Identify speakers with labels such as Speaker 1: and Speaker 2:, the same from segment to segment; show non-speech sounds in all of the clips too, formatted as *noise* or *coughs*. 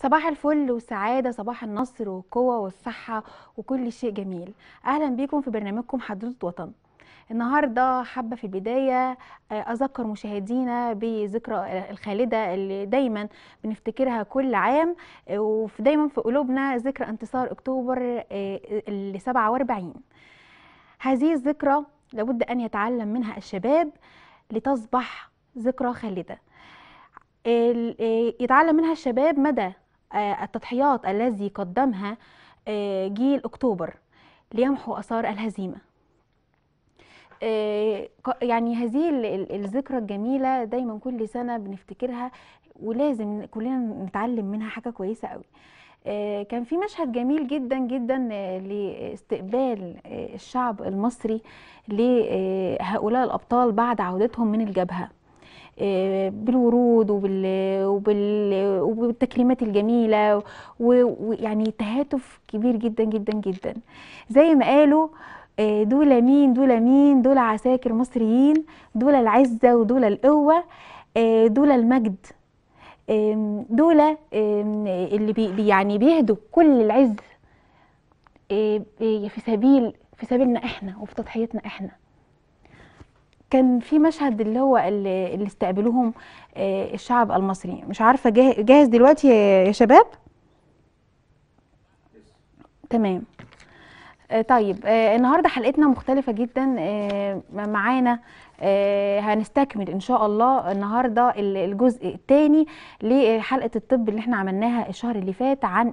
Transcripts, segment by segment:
Speaker 1: صباح الفل والسعادة صباح النصر والقوة والصحة وكل شيء جميل أهلا بيكم في برنامجكم حضرة وطن النهارده حابه في البدايه آه، اذكر مشاهدينا بذكرى الخالده اللي دايما بنفتكرها كل عام آه، وفي دايما في قلوبنا ذكرى انتصار اكتوبر آه، ال 47 هذه الذكرى لابد ان يتعلم منها الشباب لتصبح ذكرى خالده يتعلم منها الشباب مدى آه، التضحيات الذي قدمها آه، جيل أكتوبر ليمحو آثار الهزيمة آه، يعني هذه الذكرى الجميلة دايما كل سنة بنفتكرها ولازم كلنا نتعلم منها حاجة كويسة قوي كان في مشهد جميل جدا جدا لاستقبال الشعب المصري لهؤلاء الأبطال بعد عودتهم من الجبهة آه، بالورود وبال وبالتكريمات الجميله ويعني تهاتف كبير جدا جدا جدا زي ما قالوا آه، دول مين دول مين دول عساكر مصريين دول العزه ودول القوه آه، دول المجد دول اللي بي يعني بيهدوا كل العز في سبيل في سبيلنا احنا وفي تضحيتنا احنا كان في مشهد اللي هو اللي استقبلوهم آه، الشعب المصري مش عارفه جاهز دلوقتي يا شباب تمام آه، طيب آه، النهارده حلقتنا مختلفه جدا معانا هنستكمل ان شاء الله النهارده الجزء الثاني لحلقه الطب اللي احنا عملناها الشهر اللي فات عن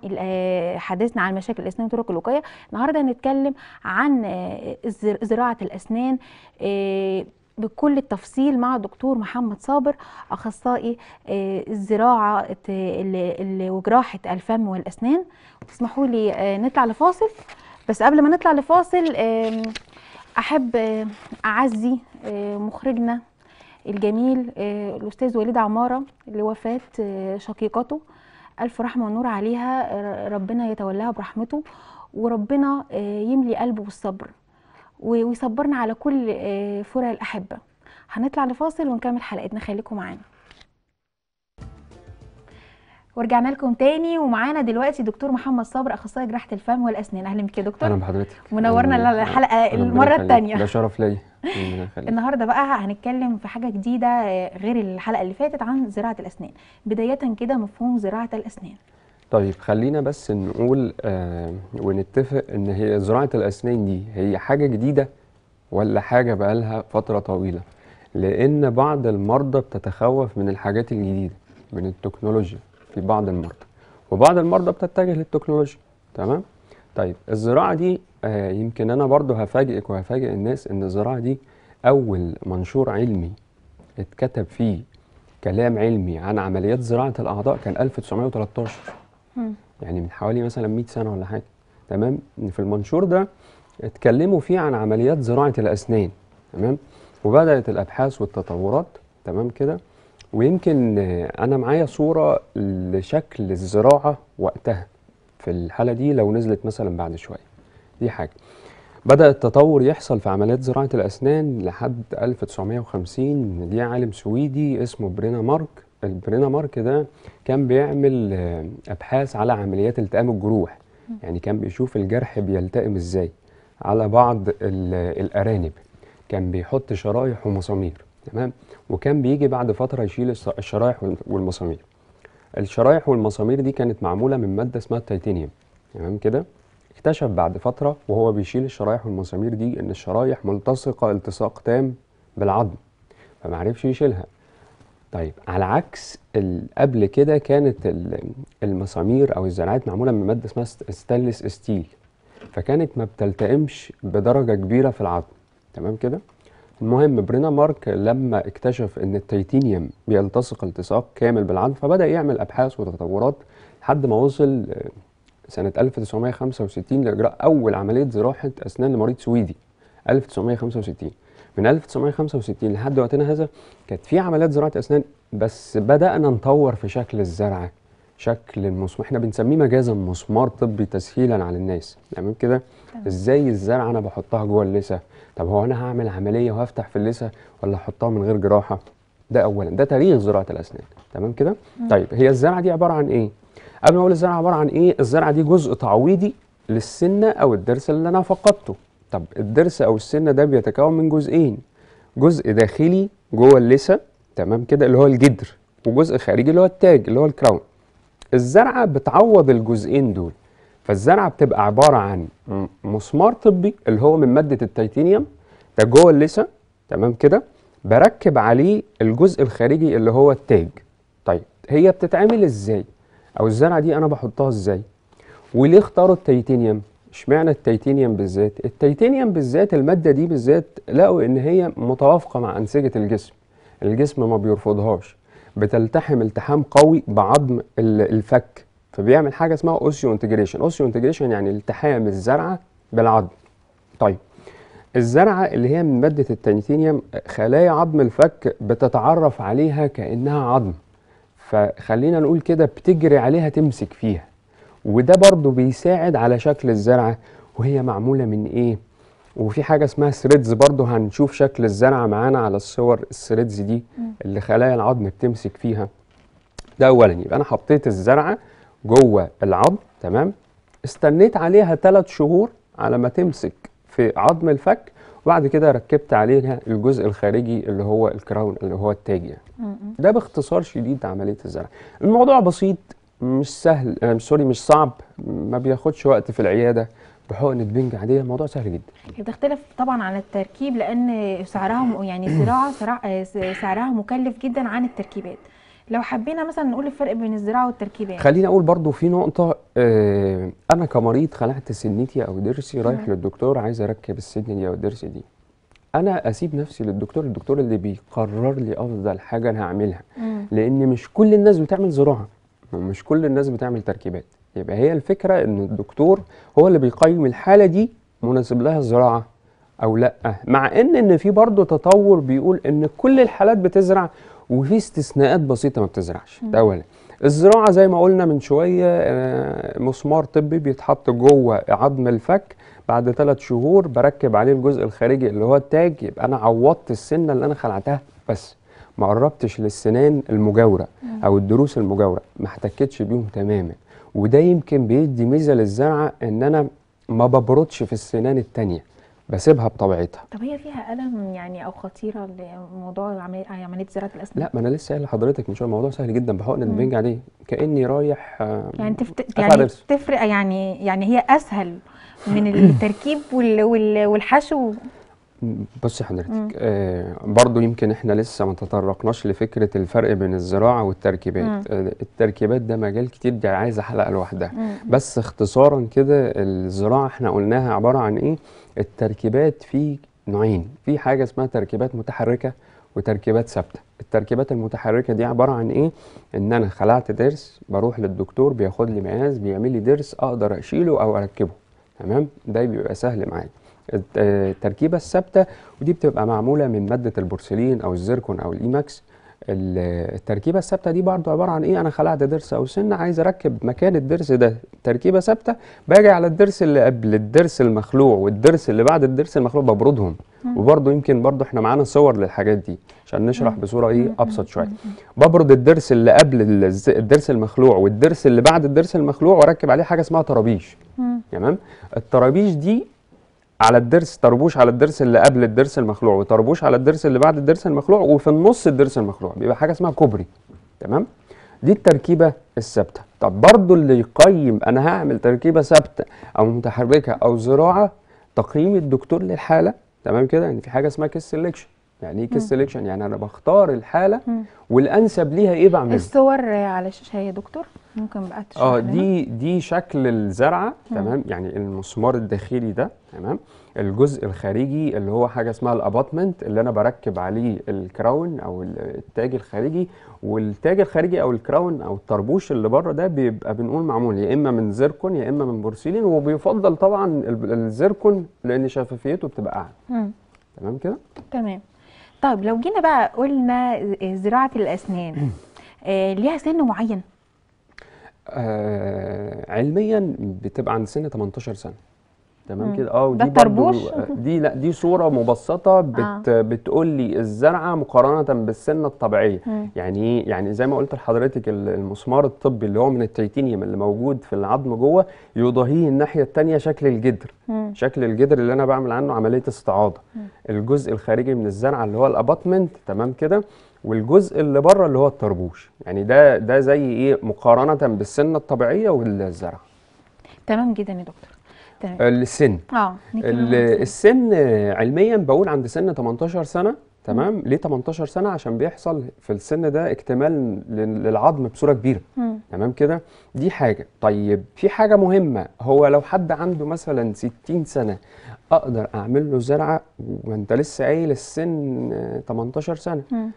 Speaker 1: حديثنا عن مشاكل الاسنان وطرق الوقايه النهارده هنتكلم عن زراعه الاسنان بكل التفصيل مع دكتور محمد صابر اخصائي آه، الزراعه وجراحه الفم والاسنان تسمحوا لي آه، نطلع لفاصل بس قبل ما نطلع لفاصل احب آه، اعزي مخرجنا الجميل الاستاذ وليد عماره لوفاه شقيقته الف رحمه ونور عليها ربنا يتولاها برحمته وربنا يملي قلبه بالصبر ويصبرنا على كل آه، فرق الأحبة هنطلع لفاصل ونكمل حلقتنا خليكم معانا ورجعنا لكم تاني ومعانا دلوقتي دكتور محمد صبر اخصائي جراحه الفم والاسنان اهلا بك يا دكتور اهلا
Speaker 2: بحضرتك منورنا الحلقه المره الثانيه ده شرف ليا *laughs*
Speaker 1: النهارده بقى هنتكلم في حاجه جديده آه، غير الحلقه اللي فاتت عن زراعه الاسنان بدايه كده مفهوم زراعه الاسنان
Speaker 2: طيب خلينا بس نقول آه ونتفق ان هي زراعه الاسنان دي هي حاجه جديده ولا حاجه بقالها فتره طويله لان بعض المرضى بتتخوف من الحاجات الجديده من التكنولوجيا في بعض المرضى وبعض المرضى بتتجه للتكنولوجيا تمام طيب الزراعه دي آه يمكن انا برضو هفاجئك وهفاجئ الناس ان الزراعه دي اول منشور علمي اتكتب فيه كلام علمي عن عمليات زراعه الاعضاء كان 1913 يعني من حوالي مثلا 100 سنه ولا حاجه تمام في المنشور ده اتكلموا فيه عن عمليات زراعه الاسنان تمام وبدات الابحاث والتطورات تمام كده ويمكن انا معايا صوره لشكل الزراعه وقتها في الحاله دي لو نزلت مثلا بعد شويه دي حاجه بدا التطور يحصل في عمليات زراعه الاسنان لحد 1950 جه عالم سويدي اسمه برينا مارك البرينا مارك ده كان بيعمل آه، ابحاث على عمليات التئام الجروح يعني كان بيشوف الجرح بيلتئم ازاي على بعض الارانب كان بيحط شرايح ومسامير تمام وكان بيجي بعد فتره يشيل الشرايح والمسامير الشرايح والمسامير دي كانت معموله من ماده اسمها التيتانيوم تمام كده اكتشف بعد فتره وهو بيشيل الشرايح والمسامير دي ان الشرايح ملتصقه التصاق تام بالعظم فمعرفش يشيلها طيب على عكس قبل كده كانت المسامير او الزرعات معموله من ماده اسمها ستانلس ستيل فكانت ما بتلتئمش بدرجه كبيره في العظم تمام كده المهم برينا مارك لما اكتشف ان التيتانيوم بيلتصق التصاق كامل بالعظم فبدا يعمل ابحاث وتطورات لحد ما وصل سنه 1965 لاجراء اول عمليه زراحه اسنان لمريض سويدي 1965 من 1965 لحد وقتنا هذا كانت في عمليات زراعه اسنان بس بدانا نطور في شكل الزرعه شكل المسمار احنا بنسميه مجازا مسمار طبي تسهيلا على الناس تمام يعني كده ازاي الزرعه انا بحطها جوه اللثه طب هو انا هعمل عمليه وهفتح في اللثه ولا احطها من غير جراحه ده اولا ده تاريخ زراعه الاسنان تمام كده طيب هي الزرعه دي عباره عن ايه قبل ما اقول الزرعه عباره عن ايه الزرعه دي جزء تعويضي للسنه او الضرس اللي انا فقدته طب الضرس او السنه ده بيتكون من جزئين جزء داخلي جوه اللثه تمام كده اللي هو الجدر وجزء خارجي اللي هو التاج اللي هو الكراون الزرعه بتعوض الجزئين دول فالزرعه بتبقى عباره عن مسمار طبي اللي هو من ماده التيتانيوم ده جوه اللثه تمام كده بركب عليه الجزء الخارجي اللي هو التاج طيب هي بتتعمل ازاي او الزرعه دي انا بحطها ازاي وليه اختاروا التيتانيوم اشمعنى التيتانيوم بالذات التيتانيوم بالذات الماده دي بالذات لقوا ان هي متوافقه مع انسجه الجسم الجسم ما بيرفضهاش بتلتحم التحام قوي بعظم الفك فبيعمل حاجه اسمها اوسيو انتجريشن اوسيو انتجريشن يعني التحام الزرعه بالعظم طيب الزرعه اللي هي من ماده التيتانيوم خلايا عظم الفك بتتعرف عليها كانها عظم فخلينا نقول كده بتجري عليها تمسك فيها وده برضو بيساعد على شكل الزرعة وهي معمولة من ايه وفي حاجة اسمها ثريدز برضو هنشوف شكل الزرعة معانا على الصور الثريدز دي اللي خلايا العظم بتمسك فيها ده اولا يبقى انا حطيت الزرعة جوه العظم تمام استنيت عليها ثلاث شهور على ما تمسك في عظم الفك وبعد كده ركبت عليها الجزء الخارجي اللي هو الكراون اللي هو التاج يعني. ده باختصار شديد عمليه الزرع. الموضوع بسيط مش سهل آه، سوري مش صعب ما بياخدش وقت في العياده بحقنه بنج عاديه الموضوع سهل جدا
Speaker 1: بتختلف طبعا عن التركيب لان سعرها يعني الزراعه *coughs* آه، سعرها مكلف جدا عن التركيبات لو حبينا مثلا نقول الفرق بين الزراعه والتركيبات خليني
Speaker 2: اقول برضو في نقطه آه انا كمريض خلعت سنتي او ضرسي رايح للدكتور عايز اركب السن دي او الضرس دي انا اسيب نفسي للدكتور الدكتور اللي بيقرر لي افضل حاجه انا هعملها لان مش كل الناس بتعمل زراعه مش كل الناس بتعمل تركيبات يبقى هي الفكره ان الدكتور هو اللي بيقيم الحاله دي مناسب لها الزراعه او لا مع ان ان في برضه تطور بيقول ان كل الحالات بتزرع وفي استثناءات بسيطه ما بتزرعش ده اولا الزراعه زي ما قلنا من شويه آه، مسمار طبي بيتحط جوه عظم الفك بعد ثلاث شهور بركب عليه الجزء الخارجي اللي هو التاج يبقى انا عوضت السنه اللي انا خلعتها بس ما قربتش للسنان المجاوره او الضروس المجاوره ما احتكتش بيهم تماما وده يمكن بيدي ميزه للزرعه ان انا ما ببردش في السنان التانيه بسيبها بطبيعتها
Speaker 1: طب هي فيها الم يعني او خطيره لموضوع عمليه زراعه الاسنان لا ما
Speaker 2: انا لسه قايل لحضرتك من شويه الموضوع سهل جدا بحقن البنج عليه كاني رايح يعني تفت... يعني
Speaker 1: تفرق يعني يعني هي اسهل من التركيب وال... وال... والحشو
Speaker 2: بصي حضرتك آه برضو يمكن احنا لسه ما تطرقناش لفكره الفرق بين الزراعه والتركيبات آه التركيبات ده مجال كتير ده عايزه حلقه لوحدها بس اختصارا كده الزراعه احنا قلناها عباره عن ايه التركيبات في نوعين في حاجه اسمها تركيبات متحركه وتركيبات ثابته التركيبات المتحركه دي عباره عن ايه ان انا خلعت ضرس بروح للدكتور بياخد لي مقاس بيعمل لي ضرس اقدر اشيله او اركبه تمام ده بيبقى سهل معايا التركيبه الثابته ودي بتبقى معموله من ماده البورسلين او الزيركون او الايماكس التركيبه الثابته دي برضو عباره عن ايه انا خلعت ضرس او سنة عايز اركب مكان الضرس ده تركيبه ثابته باجي على الضرس اللي قبل الضرس المخلوع والضرس اللي بعد الضرس المخلوع ببردهم وبرضو يمكن برضو احنا معانا صور للحاجات دي عشان نشرح بصوره ايه ابسط شويه ببرد الضرس اللي قبل الضرس المخلوع والضرس اللي بعد الضرس المخلوع واركب عليه حاجه اسمها طرابيش تمام الطرابيش دي على الضرس طربوش على الضرس اللي قبل الضرس المخلوع وطربوش على الضرس اللي بعد الضرس المخلوع وفي النص الضرس المخلوع بيبقى حاجه اسمها كوبري تمام دي التركيبه الثابته طب برضو اللي يقيم انا هعمل تركيبه ثابته او متحركه او زراعه تقييم الدكتور للحاله تمام كده يعني في حاجه اسمها كيس سيلكشن يعني ايه كيس سيلكشن يعني انا بختار الحاله والانسب ليها ايه بعمل الصور
Speaker 1: على الشاشه يا دكتور ممكن بقى اه دي
Speaker 2: دي شكل الزرعه تمام يعني المسمار الداخلي ده تمام الجزء الخارجي اللي هو حاجه اسمها الاباتمنت اللي انا بركب عليه الكراون او التاج الخارجي والتاج الخارجي او الكراون او الطربوش اللي بره ده بيبقى بنقول معمول يا اما من زيركون يا اما من بورسلين وبيفضل طبعا الزيركون لان شفافيته بتبقى اعلى تمام كده
Speaker 1: تمام طيب لو جينا بقى قلنا زراعه الاسنان *clears throat* آه، ليها سن معين
Speaker 2: آه، علميا بتبقى عند سن 18 سنه تمام كده اه ودي ده الطربوش آه، *laughs* دي لا دي صوره مبسطه بت آه. بتقول لي الزرعه مقارنه بالسنه الطبيعيه مم. يعني ايه يعني زي ما قلت لحضرتك المسمار الطبي اللي هو من التيتانيوم اللي موجود في العظم جوه يضاهيه الناحيه الثانيه شكل الجدر مم. شكل الجدر اللي انا بعمل عنه عمليه استعاضه مم. الجزء الخارجي من الزرعه اللي هو الاباتمنت تمام كده والجزء اللي بره اللي هو الطربوش يعني ده ده زي ايه مقارنه بالسنه الطبيعيه والزرعه
Speaker 1: تمام جدا يا دكتور تمام. السن اه
Speaker 2: السن علميا بقول عند سن 18 سنه تمام ليه 18 سنه عشان بيحصل في السن ده اكتمال للعظم بصوره كبيره مم. تمام كده دي حاجه طيب في حاجه مهمه هو لو حد عنده مثلا 60 سنه اقدر اعمل له زرعه وانت لسه قايل السن 18 سنه مم.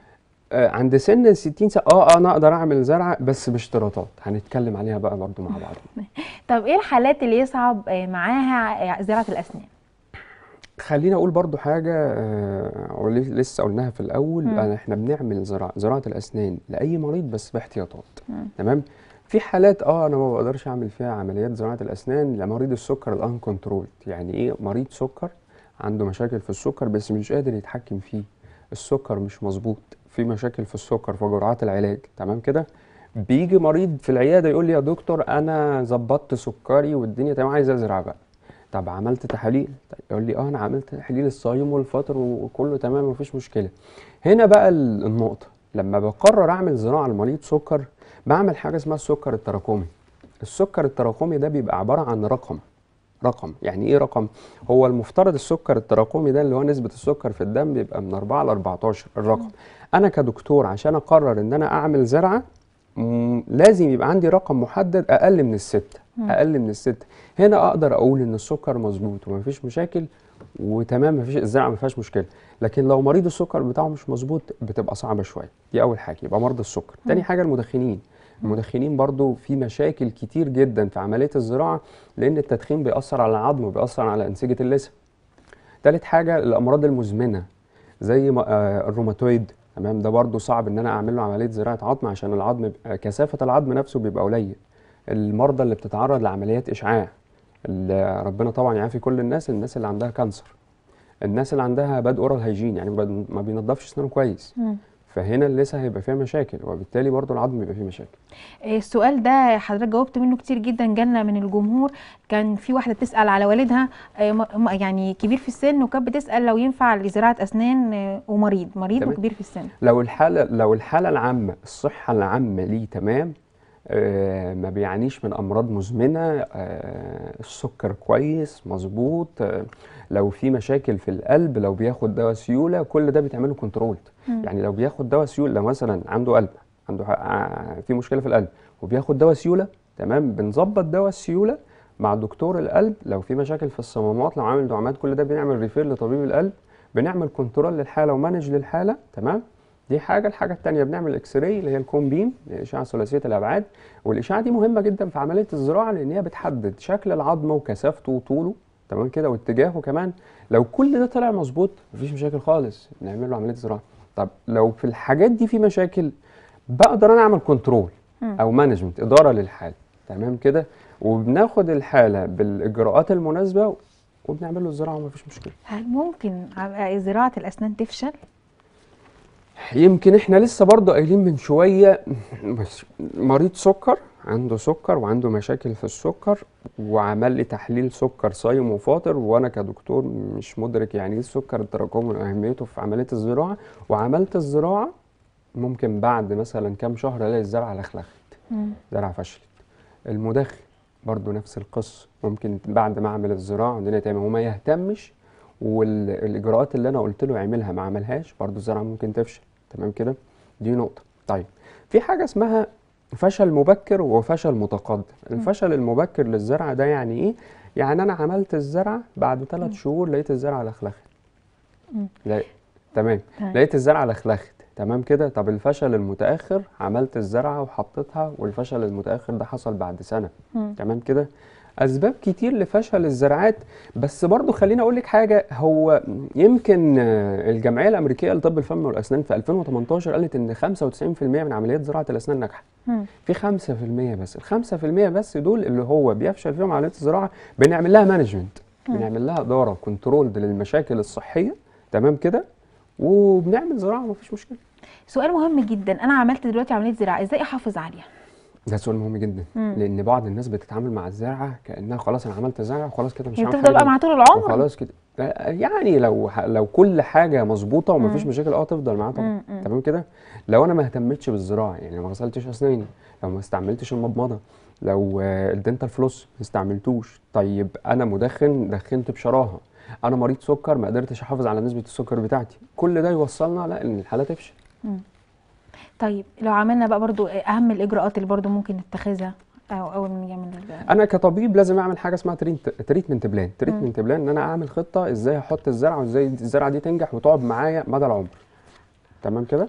Speaker 2: آه، عند سن ال 60 سنه آه،, اه انا اقدر اعمل زرعه بس باشتراطات هنتكلم عليها بقى برضو مع بعض
Speaker 1: *laughs* طب ايه الحالات اللي يصعب آه، معاها زراعه الاسنان
Speaker 2: خلينا اقول برضو حاجه لسه قلناها في الاول يعني احنا بنعمل زراعه زراعه الاسنان لاي مريض بس باحتياطات تمام في حالات اه انا ما بقدرش اعمل فيها عمليات زراعه الاسنان لمريض السكر الان كنترول يعني ايه مريض سكر عنده مشاكل في السكر بس مش قادر يتحكم فيه السكر مش مظبوط في مشاكل في السكر في جرعات العلاج تمام كده بيجي مريض في العياده يقول لي يا دكتور انا ظبطت سكري والدنيا تمام عايز ازرع بقى طب عملت تحاليل طيب يقول لي اه انا عملت تحليل الصايم والفطر وكله تمام مفيش مشكله هنا بقى النقطه لما بقرر اعمل زراعه لمريض سكر بعمل حاجه اسمها السكر التراكمي السكر التراكمي ده بيبقى عباره عن رقم رقم يعني ايه رقم هو المفترض السكر التراكمي ده اللي هو نسبه السكر في الدم بيبقى من 4 ل 14 الرقم انا كدكتور عشان اقرر ان انا اعمل زرعه لازم يبقى عندي رقم محدد اقل من الستة اقل من الستة هنا اقدر اقول ان السكر مظبوط ومفيش مشاكل وتمام مفيش الزرعه ما فيهاش مشكله لكن لو مريض السكر بتاعه مش مظبوط بتبقى صعبه شويه دي اول حاجه يبقى مرضى السكر تاني حاجه المدخنين المدخنين برضو في مشاكل كتير جدا في عمليه الزراعه لان التدخين بيأثر على العظم وبيأثر على انسجه اللثه. تالت حاجه الامراض المزمنه زي آه، الروماتويد تمام ده برضو صعب ان انا اعمل له عمليه زراعه عظم عشان العظم آه، كثافه العظم نفسه بيبقى قليل. المرضى اللي بتتعرض لعمليات اشعاع ربنا طبعا يعافي كل الناس الناس اللي عندها كانسر الناس اللي عندها باد اورال هيجين يعني ما بينضفش اسنانه كويس فهنا اللثه هيبقى فيها مشاكل وبالتالي برضو العظم بيبقى فيه مشاكل
Speaker 1: آه، السؤال ده حضرتك جاوبت منه كتير جدا جالنا من الجمهور كان في واحده بتسال على والدها آه، يعني كبير في السن وكانت بتسال لو ينفع لزراعه اسنان آه، ومريض مريض وكبير في السن
Speaker 2: لو الحاله لو الحاله العامه الصحه العامه ليه تمام آه، ما بيعانيش من امراض مزمنه آه، السكر كويس مظبوط آه، لو في مشاكل في القلب لو بياخد دواء سيوله كل ده بيتعمل له كنترولد يعني لو بياخد دواء سيوله لو مثلا عنده قلب عنده في مشكله في القلب وبياخد دواء سيوله تمام بنظبط دواء السيوله مع دكتور القلب لو في مشاكل في الصمامات لو عامل دعامات كل ده بنعمل ريفير لطبيب القلب بنعمل كنترول للحاله ومانج للحاله تمام دي حاجه الحاجه الثانيه بنعمل اكس راي اللي هي الكون بيم اشعة ثلاثيه الابعاد والاشعه دي مهمه جدا في عمليه الزراعه لان هي بتحدد شكل العظمه وكثافته وطوله تمام كده واتجاهه كمان لو كل ده طلع مظبوط مفيش مشاكل خالص نعمل له عمليه زراعه طب لو في الحاجات دي في مشاكل بقدر انا اعمل كنترول او مانجمنت اداره للحاله تمام كده وبناخد الحاله بالاجراءات المناسبه وبنعمل له الزراعه ومفيش مشكله
Speaker 1: هل ممكن زراعه الاسنان تفشل
Speaker 2: يمكن احنا لسه برضه قايلين من شويه مريض سكر عنده سكر وعنده مشاكل في السكر وعمل لي تحليل سكر صايم وفاطر وانا كدكتور مش مدرك يعني ايه السكر التراكمي واهميته في عمليه الزراعه وعملت الزراعه ممكن بعد مثلا كام شهر الاقي الزرعه لخلخت زرع فشلت المدخن برضه نفس القصه ممكن بعد ما اعمل الزراعه الدنيا تمام وما يهتمش والاجراءات اللي انا قلت له اعملها ما عملهاش برضو الزرعه ممكن تفشل تمام كده دي نقطه طيب في حاجه اسمها فشل مبكر وفشل متقدم الفشل المبكر للزرعه ده يعني ايه يعني انا عملت الزرعه بعد ثلاث شهور لقيت الزرعه لخلخت لا... تمام لقيت الزرعه لخلخت تمام كده طب الفشل المتاخر عملت الزرعه وحطيتها والفشل المتاخر ده حصل بعد سنه تمام كده اسباب كتير لفشل الزراعات بس برضو خليني اقول لك حاجه هو يمكن آه، الجمعيه الامريكيه لطب الفم والاسنان في 2018 قالت ان 95% من عمليات زراعه الاسنان ناجحه في 5% بس ال 5% بس دول اللي هو بيفشل فيهم عمليات الزراعه بنعمل لها مانجمنت بنعمل لها اداره كنترول للمشاكل الصحيه تمام كده وبنعمل
Speaker 1: زراعه مفيش مشكله سؤال مهم جدا انا عملت دلوقتي عمليه زراعه ازاي احافظ عليها
Speaker 2: ده سؤال مهم جدا مم. لان بعض الناس بتتعامل مع الزرعه كانها خلاص انا عملت زرعه وخلاص كده مش عارف تفضل تفضل مع طول العمر خلاص كده يعني لو لو كل حاجه مظبوطه ومفيش مشاكل اه تفضل معاها طبعا تمام كده لو انا ما اهتمتش بالزراعه يعني لو ما غسلتش اسناني لو ما استعملتش المضمضه لو الدنتال فلوس ما استعملتوش طيب انا مدخن دخنت بشراهه انا مريض سكر ما قدرتش احافظ على نسبه السكر بتاعتي كل ده يوصلنا لا ان الحاله تفشل
Speaker 1: طيب لو عملنا بقى برضو اهم الاجراءات اللي برضو ممكن نتخذها او اول ما من
Speaker 2: انا كطبيب لازم اعمل حاجه اسمها تريتمنت بلان تريتمنت بلان ان انا اعمل خطه ازاي احط الزرعه وازاي الزرعه دي تنجح وتقعد معايا مدى العمر تمام كده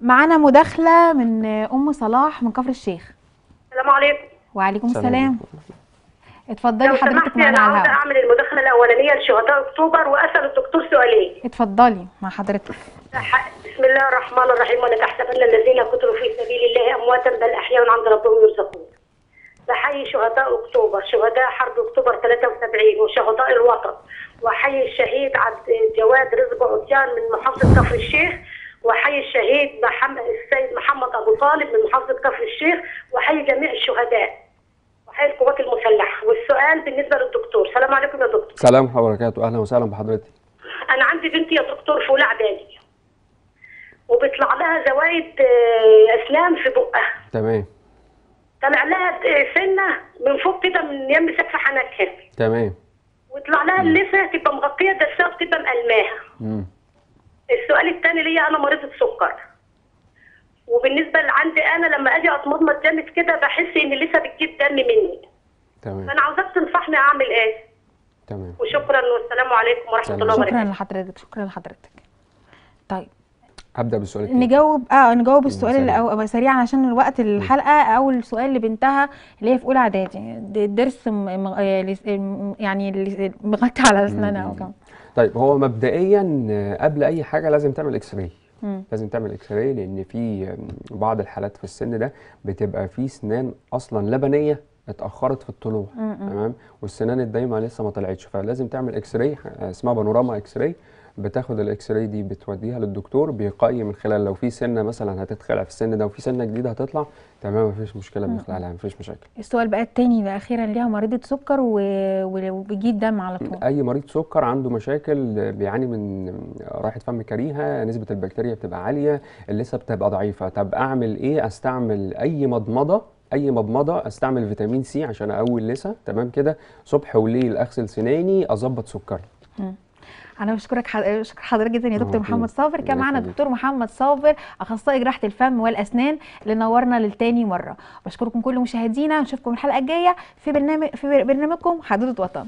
Speaker 1: معانا مداخله من ام صلاح من كفر الشيخ السلام عليكم وعليكم السلام, السلام. اتفضلي حضرتك معانا على الهواء اعمل
Speaker 3: المداخله الاولانيه لشهداء اكتوبر واسال الدكتور سؤالين
Speaker 1: اتفضلي مع حضرتك
Speaker 3: بسم الله الرحمن الرحيم ولا تحسبن الذين قتلوا في سبيل الله امواتا بل احياء عند ربهم يرزقون بحيي شهداء اكتوبر شهداء حرب اكتوبر 73 وشهداء الوطن وحي الشهيد عبد جواد رزق عطيان من محافظه كفر الشيخ وحي الشهيد محمد السيد محمد ابو طالب من محافظه كفر الشيخ وحي جميع الشهداء وحي القوات المسلحه والسؤال بالنسبه للدكتور سلام عليكم يا دكتور
Speaker 2: سلام وبركاته اهلا وسهلا بحضرتك
Speaker 3: انا عندي بنتي يا دكتور في اولى وبيطلع لها زوايد آه، اسنان في بقها تمام طلع لها آه، سنه من فوق كده من يم سقف حنكها تمام ويطلع لها اللثه تبقى مغطيه دسها تبقى مقلماها السؤال الثاني ليا انا مريضه سكر وبالنسبه عندي انا لما اجي اتمضمض جامد كده بحس ان لسه بتجيب دم مني تمام فانا عاوزاك تنصحني اعمل ايه تمام وشكرا والسلام عليكم ورحمه الله وبركاته
Speaker 1: شكرا لحضرتك شكرا لحضرتك طيب
Speaker 2: هبدا بالسؤال التاني
Speaker 1: نجاوب اه نجاوب السؤال الاول سريعا عشان الوقت الحلقه السؤال اللي لبنتها اللي هي في اولى اعدادي الدرس آه، آه، يعني آه، مغطي على اسنانها او كم
Speaker 2: طيب هو مبدئيا قبل اي حاجه لازم تعمل اكس راي لازم تعمل اكس راي لان في بعض الحالات في السن ده بتبقى في سنان اصلا لبنيه اتاخرت في الطلوع تمام والسنان الدايمه لسه ما طلعتش فلازم تعمل اكس راي اسمها بانوراما اكس راي بتاخد الاكس راي دي بتوديها للدكتور بيقيم خلال لو في سنه مثلا هتتخلع في السن ده وفي سنه جديده هتطلع تمام مفيش مشكله بنخلع لها مفيش مشاكل
Speaker 1: السؤال بقى التاني ده اخيرا ليها مريضه سكر وبيجي الدم على طول
Speaker 2: اي مريض سكر عنده مشاكل بيعاني من رائحه فم كريهه نسبه البكتيريا بتبقى عاليه اللثه بتبقى ضعيفه طب اعمل ايه استعمل اي مضمضه اي مضمضه استعمل فيتامين سي عشان اقوي اللثه تمام كده صبح وليل اغسل سناني اظبط سكري
Speaker 1: انا بشكرك بشكر حضرتك جدا يا دكتور محمد صابر كان معنا دكتور محمد صابر اخصائي جراحه الفم والاسنان اللي نورنا للتاني مره بشكركم كل مشاهدينا نشوفكم الحلقه الجايه في برنامج في برنامجكم حدود وطن